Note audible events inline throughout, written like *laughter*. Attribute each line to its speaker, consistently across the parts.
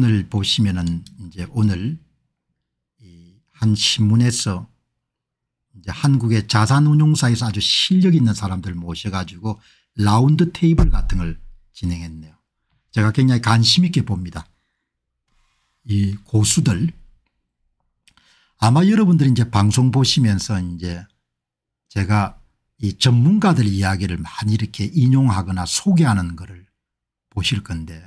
Speaker 1: 오늘 보시면은 이제 오늘 이 한 신문에서 이제 한국의 자산운용사에서 아주 실력 있는 사람들 모셔가지고 라운드 테이블 같은 걸 진행했네요. 제가 굉장히 관심 있게 봅니다. 이 고수들 아마 여러분들이 이제 방송 보시면서 이제 제가 이 전문가들 이야기를 많이 이렇게 인용하거나 소개하는 거를 보실 건데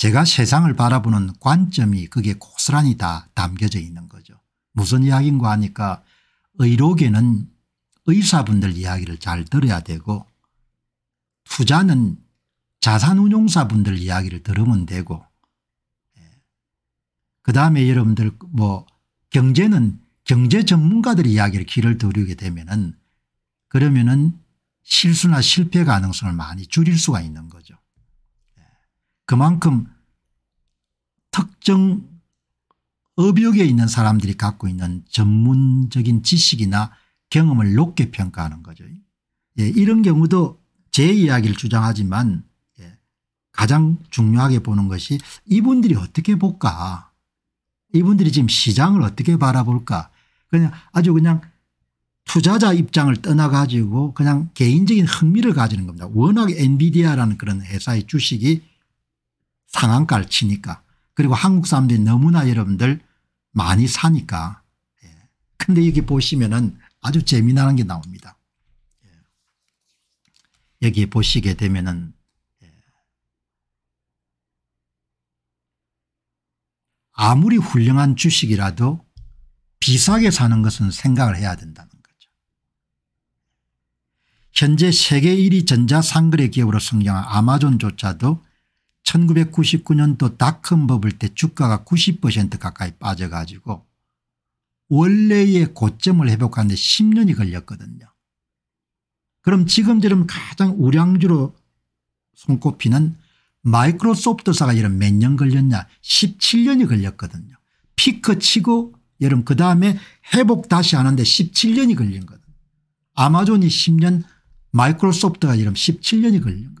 Speaker 1: 제가 세상을 바라보는 관점이 그게 고스란히 다 담겨져 있는 거죠. 무슨 이야기인가 하니까 의료계는 의사분들 이야기를 잘 들어야 되고 투자는 자산운용사분들 이야기를 들으면 되고 예. 그 다음에 여러분들 뭐 경제는 경제 전문가들 이야기를 길을 들이게 되면은 그러면은 실수나 실패 가능성을 많이 줄일 수가 있는 거죠. 그만큼 특정 업역에 있는 사람들이 갖고 있는 전문적인 지식이나 경험을 높게 평가하는 거죠. 예, 이런 경우도 제 이야기를 주장하지만 예, 가장 중요하게 보는 것이 이분들이 어떻게 볼까 이분들이 지금 시장을 어떻게 바라볼까 그냥 아주 그냥 투자자 입장을 떠나가지고 그냥 개인적인 흥미를 가지는 겁니다. 워낙 엔비디아라는 그런 회사의 주식이 상한가를 치니까 그리고 한국 사람들이 너무나 여러분들 많이 사니까 예. 근데 여기 보시면은 아주 재미나는 게 나옵니다. 예. 여기 보시게 되면은 예. 아무리 훌륭한 주식이라도 비싸게 사는 것은 생각을 해야 된다는 거죠. 현재 세계 1위 전자상거래 기업으로 성장한 아마존조차도 1999년도 닷컴버블 때 주가가 90% 가까이 빠져가지고 원래의 고점을 회복하는데 10년이 걸렸거든요. 그럼 지금처럼 가장 우량주로 손꼽히는 마이크로소프트사가 여름 몇년 걸렸냐 17년이 걸렸거든요. 피크치고 여름 그 다음에 회복 다시 하는데 17년이 걸린 거든 아마존이 10년 마이크로소프트가 여름 17년이 걸린 거예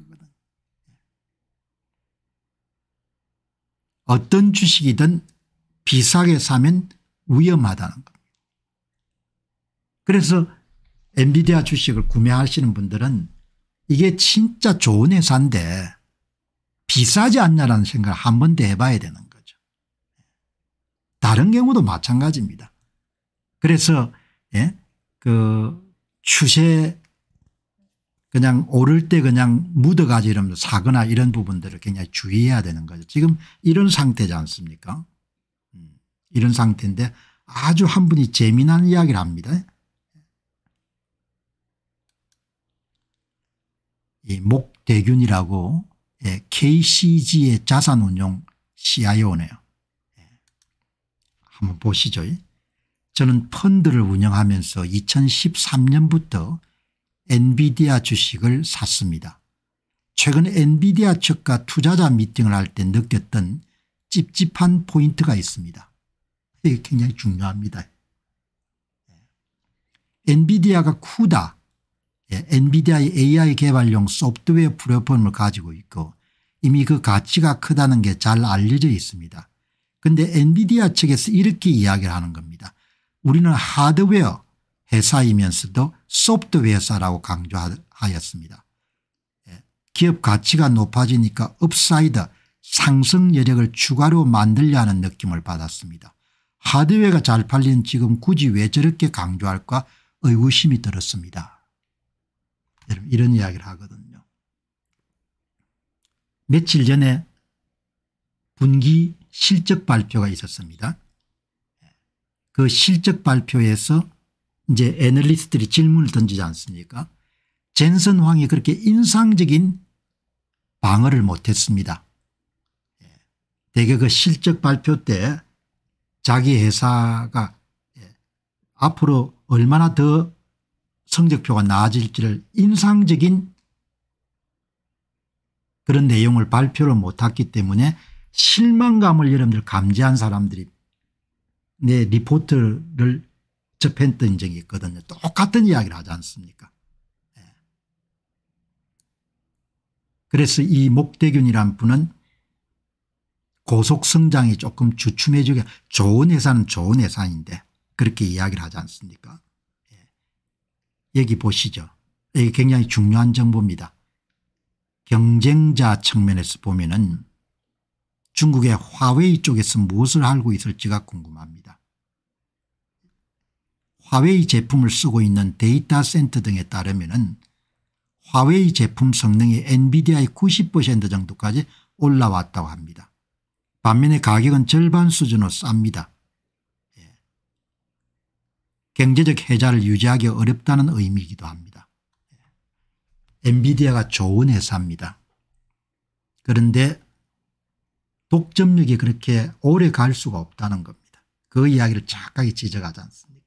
Speaker 1: 어떤 주식이든 비싸게 사면 위험하다는 겁니다. 그래서 엔비디아 주식을 구매하시는 분들은 이게 진짜 좋은 회사인데 비싸지 않냐라는 생각을 한 번 더 해봐야 되는 거죠. 다른 경우도 마찬가지입니다. 그래서 예? 그 추세 그냥 오를 때 그냥 묻어가지 이러면 사거나 이런 부분들을 굉장히 주의해야 되는 거죠. 지금 이런 상태지 않습니까? 음, 이런 상태인데 아주 한 분이 재미난 이야기를 합니다. 이 목대균이라고 KCG의 예, 자산운용 CIO네요. 예. 한번 보시죠. 저는 펀드를 운영하면서 2013년부터 엔비디아 주식을 샀습니다. 최근 엔비디아 측과 투자자 미팅을 할 때 느꼈던 찝찝한 포인트가 있습니다. 이게 굉장히 중요합니다. 예. 엔비디아가 쿠다 예, 엔비디아의 AI 개발용 소프트웨어 플랫폼을 가지고 있고 이미 그 가치가 크다는 게 잘 알려져 있습니다. 근데 엔비디아 측에서 이렇게 이야기를 하는 겁니다. 우리는 하드웨어 회사이면서도 소프트웨어사라고 강조하였습니다. 예, 기업 가치가 높아지니까 업사이드 상승 여력을 추가로 만들려는 느낌을 받았습니다. 하드웨어가 잘 팔린 지금 굳이 왜 저렇게 강조할까 의구심이 들었습니다. 여러분 이런 이야기를 하거든요. 며칠 전에 분기 실적 발표가 있었습니다. 예, 그 실적 발표에서 이제 애널리스트들이 질문을 던지지 않습니까 젠슨 왕이 그렇게 인상적인 방어를 못했습니다. 예. 대개 그 실적 발표 때 자기 회사가 예, 앞으로 얼마나 더 성적표가 나아질지를 인상적인 그런 내용을 발표를 못했기 때문에 실망감을 여러분들 감지한 사람들이 내 리포트를 접했던 적이 있거든요. 똑같은 이야기를 하지 않습니까 예. 그래서 이 목대균이란 분은 고속성장이 조금 주춤해지게 좋은 회사는 좋은 회사인데 그렇게 이야기를 하지 않습니까 예. 여기 보시죠. 이게 굉장히 중요한 정보입니다. 경쟁자 측면에서 보면 은 중국의 화웨이 쪽에서 무엇을 알고 있을지가 궁금합니다. 화웨이 제품을 쓰고 있는 데이터 센터 등에 따르면 화웨이 제품 성능이 엔비디아의 90% 정도까지 올라왔다고 합니다. 반면에 가격은 절반 수준으로 쌉니다. 예. 경제적 해자를 유지하기 어렵다는 의미이기도 합니다. 예. 엔비디아가 좋은 회사입니다. 그런데 독점력이 그렇게 오래 갈 수가 없다는 겁니다. 그 이야기를 착하게 지적하지 않습니까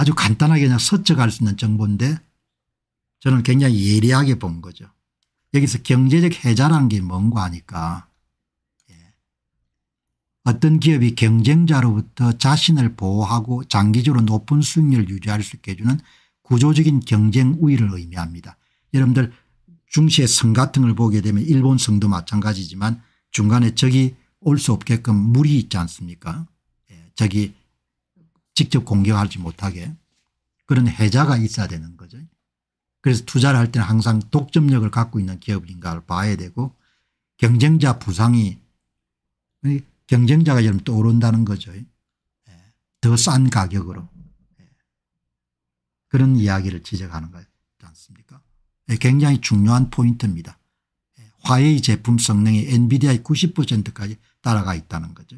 Speaker 1: 아주 간단하게 그냥 서쳐갈 수 있는 정보인데 저는 굉장히 예리하게 본 거죠. 여기서 경제적 해자라게 뭔가 하니까 예. 어떤 기업이 경쟁자로부터 자신을 보호하고 장기적으로 높은 수익률을 유지할 수 있게 해주는 구조적인 경쟁 우위를 의미합니다. 여러분들 중시의 성 같은 걸 보게 되면 일본 성도 마찬가지지만 중간에 적이 올 수 없게끔 물이 있지 않습니까 예. 적이 직접 공격하지 못하게 그런 해자가 있어야 되는 거죠. 그래서 투자를 할 때는 항상 독점력을 갖고 있는 기업인가를 봐야 되고 경쟁자 부상이 경쟁자가 지금 또 오른다는 거죠. 예. 더싼 가격으로 예. 그런 이야기를 지적하는 거지 않습니까 예, 굉장히 중요한 포인트입니다. 화웨이 제품 성능이 엔비디아의 90%까지 따라가 있다는 거죠.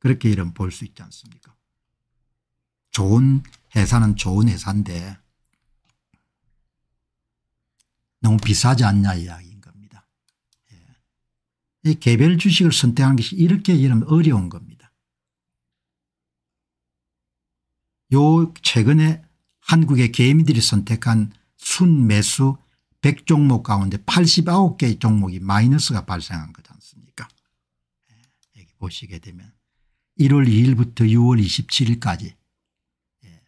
Speaker 1: 그렇게 이름 볼 수 있지 않습니까? 좋은 회사는 좋은 회사인데 너무 비싸지 않냐 이야기인 겁니다. 예. 이 개별 주식을 선택한 것이 이렇게 이름 어려운 겁니다. 요 최근에 한국의 개미들이 선택한 순매수 100종목 가운데 89개 종목이 마이너스가 발생한 거지 않습니까? 예. 여기 보시게 되면 1월 2일부터 6월 27일까지 예.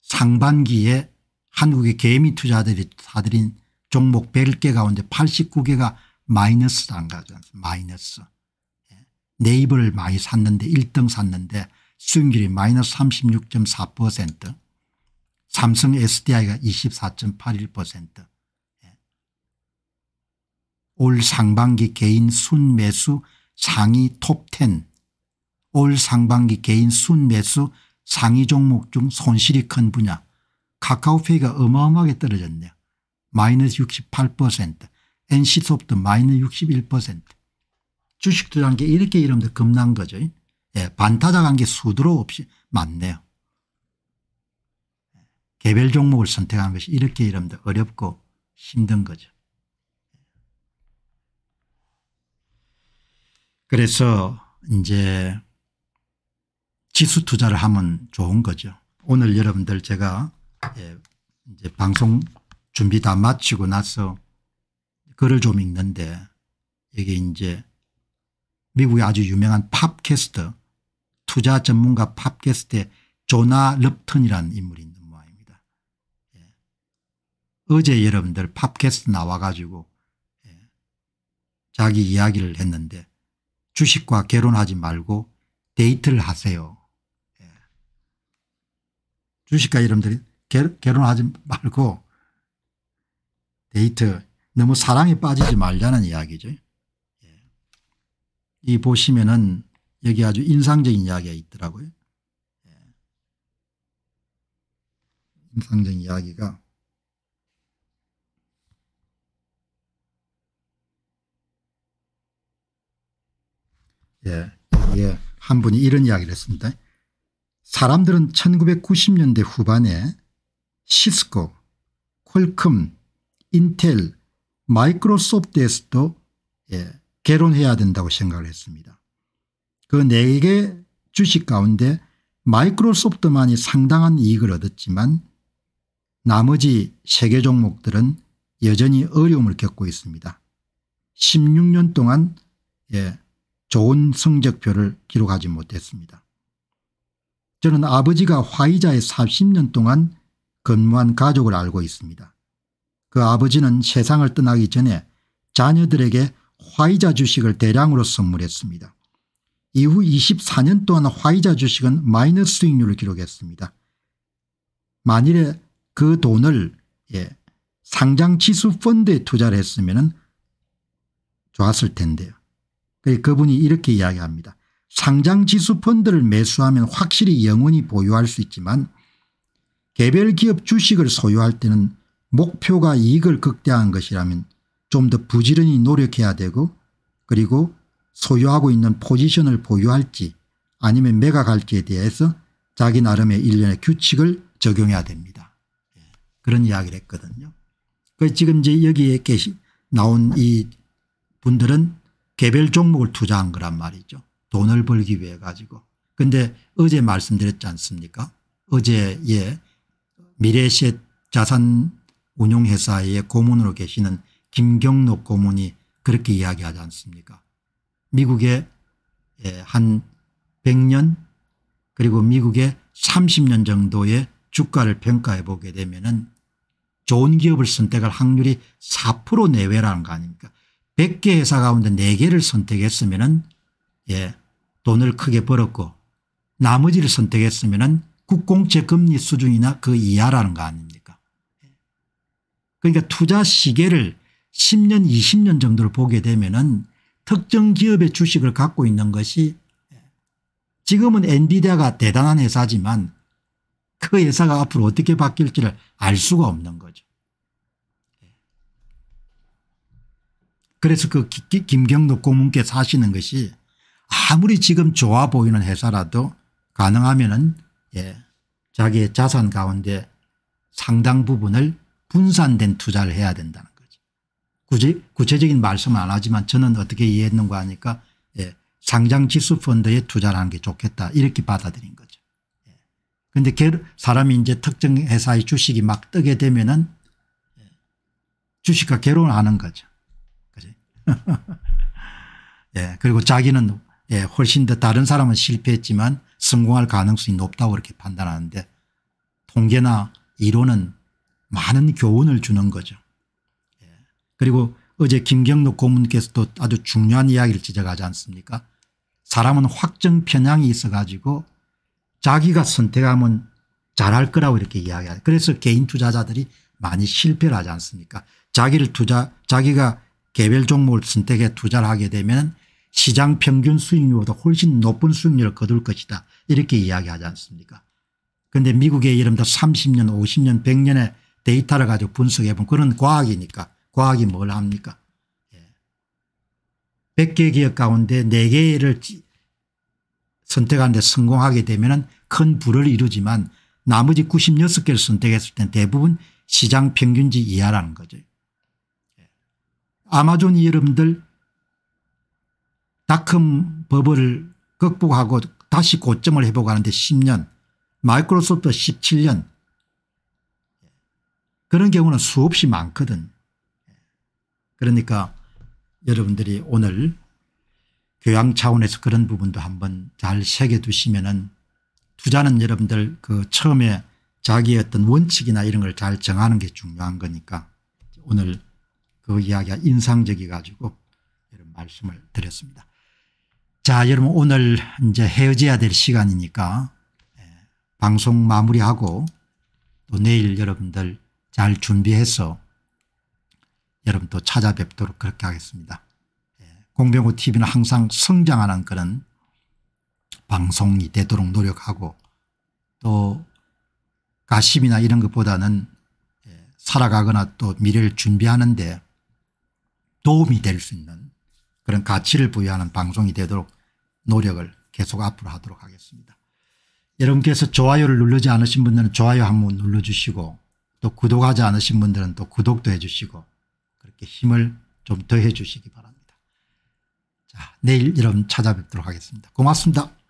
Speaker 1: 상반기에 한국의 개미 투자들이 사들인 종목 100개 가운데 89개가 마이너스단가죠 마이너스. 예. 네이버를 많이 샀는데 1등 샀는데 수익률이 마이너스 36.4% 삼성 SDI가 24.81%. 예. 올 상반기 개인 순매수 상위 톱10 올 상반기 개인 순매수 상위 종목 중 손실이 큰 분야 카카오페이가 어마어마하게 떨어졌네요. 마이너스 68% NC소프트 마이너스 61% 주식 투자한 게 이렇게 이러면 겁난 거죠. 예, 반타작한 게 수두로 없이 많네요. 개별 종목을 선택한 것이 이렇게 이러면 어렵고 힘든 거죠. 그래서 이제 지수 투자를 하면 좋은 거죠. 오늘 여러분들 제가 예, 이제 방송 준비 다 마치고 나서 글을 좀 읽는데 여기 이제 미국의 아주 유명한 팝캐스트 투자 전문가 팝캐스트의 조나 럽턴이라는 인물이 있는 모양입니다. 예. 어제 여러분들 팝캐스트 나와가지고 예. 자기 이야기를 했는데 주식과 결혼하지 말고 데이트를 하세요. 주식과 여러분들이 결혼하지 말고 데이트 너무 사랑에 빠지지 말자는 이야기죠. 예. 이 보시면은 여기 아주 인상적인 이야기가 있더라고요. 예. 인상적인 이야기가 예, 예, 한 분이 이런 이야기를 했습니다. 사람들은 1990년대 후반에 시스코, 퀄컴, 인텔, 마이크로소프트에서도 예, 개론해야 된다고 생각을 했습니다. 그 4개 주식 가운데 마이크로소프트만이 상당한 이익을 얻었지만 나머지 3개 종목들은 여전히 어려움을 겪고 있습니다. 16년 동안 예, 좋은 성적표를 기록하지 못했습니다. 저는 아버지가 화이자의 30년 동안 근무한 가족을 알고 있습니다. 그 아버지는 세상을 떠나기 전에 자녀들에게 화이자 주식을 대량으로 선물했습니다. 이후 24년 동안 화이자 주식은 마이너스 수익률을 기록했습니다. 만일에 그 돈을 예, 상장지수 펀드에 투자를 했으면 좋았을 텐데요. 그러니까 그분이 이렇게 이야기합니다. 상장 지수 펀드를 매수하면 확실히 영원히 보유할 수 있지만 개별 기업 주식을 소유할 때는 목표가 이익을 극대화한 것이라면 좀 더 부지런히 노력해야 되고 그리고 소유하고 있는 포지션을 보유할지 아니면 매각할지에 대해서 자기 나름의 일련의 규칙을 적용해야 됩니다. 예, 그런 이야기를 했거든요. 그 지금 이제 여기에 계시 나온 이 분들은 개별 종목을 투자한 거란 말이죠. 돈을 벌기 위해 가지고 근데 어제 말씀드렸지 않습니까 어제 예 미래시의 자산 운용회사의 고문으로 계시는 김경록 고문이 그렇게 이야기하지 않습니까 미국의 예, 한 100년 그리고 미국의 30년 정도의 주가를 평가해 보게 되면 은 좋은 기업을 선택할 확률이 4% 내외라는 거 아닙니까 100개 회사 가운데 4개를 선택했으면 은 예, 돈을 크게 벌었고 나머지를 선택했으면 국공채 금리 수준이나 그 이하라는 거 아닙니까 그러니까 투자 시계를 10년 20년 정도를 보게 되면 은 특정 기업의 주식을 갖고 있는 것이 지금은 엔비디아가 대단한 회사지만 그 회사가 앞으로 어떻게 바뀔지를 알 수가 없는 거죠. 그래서 그 김경록 고문께서 시는 것이 아무리 지금 좋아 보이는 회사라도 가능하면은 예, 자기의 자산 가운데 상당 부분을 분산된 투자를 해야 된다는 거죠. 굳이 구체적인 말씀은 안 하지만 저는 어떻게 이해했는가 하니까 예, 상장 지수 펀드에 투자를 하는 게 좋겠다 이렇게 받아들인 거죠. 그런데 예. 사람이 이제 특정 회사의 주식이 막 뜨게 되면은 예, 주식과 결혼하는 을 거죠. 그지? *laughs* 예, 그리고 자기는 예, 훨씬 더 다른 사람은 실패했지만 성공할 가능성이 높다고 이렇게 판단하는데 통계나 이론은 많은 교훈을 주는 거죠. 예. 그리고 어제 김경록 고문께서도 아주 중요한 이야기를 지적하지 않습니까 사람은 확정 편향이 있어 가지고 자기가 선택하면 잘할 거라고 이렇게 이야기하죠. 그래서 개인 투자자들이 많이 실패를 하지 않습니까 자기를 투자 자기가 개별 종목을 선택해 투자를 하게 되면 시장 평균 수익률보다 훨씬 높은 수익률을 거둘 것이다 이렇게 이야기하지 않습니까 그런데 미국의 이른바 30년 50년 100년의 데이터를 가지고 분석해 본 그런 과학이니까 과학이 뭘 합니까 100개 예. 기업 가운데 4개를 선택하는데 성공하게 되면 큰 부를 이루지만 나머지 96개를 선택했을 땐 대부분 시장 평균지 이하라는 거죠. 예. 아마존이 여러분들 다큼 버블을 극복하고 다시 고점을 회복하는데 10년 마이크로소프트 17년 그런 경우는 수없이 많거든. 그러니까 여러분들이 오늘 교양 차원에서 그런 부분도 한번 잘 새겨두시면 은 투자는 여러분들 그 처음에 자기의 어떤 원칙이나 이런 걸 잘 정하는 게 중요한 거니까 오늘 그 이야기가 인상적이 가지고 이런 말씀을 드렸습니다. 자, 여러분 오늘 이제 헤어져야 될 시간이니까 예, 방송 마무리하고 또 내일 여러분들 잘 준비해서 여러분 또 찾아뵙도록 그렇게 하겠습니다. 예, 공병호 TV는 항상 성장하는 그런 방송이 되도록 노력하고 또 가심이나 이런 것보다는 예, 살아가거나 또 미래를 준비하는데 도움이 될 수 있는 그런 가치를 부여하는 방송이 되도록 노력을 계속 앞으로 하도록 하겠습니다. 여러분께서 좋아요를 누르지 않으신 분들은 좋아요 한번 눌러주시고 또 구독하지 않으신 분들은 또 구독도 해주시고 그렇게 힘을 좀 더해 주시기 바랍니다. 자, 내일 여러분 찾아뵙도록 하겠습니다. 고맙습니다.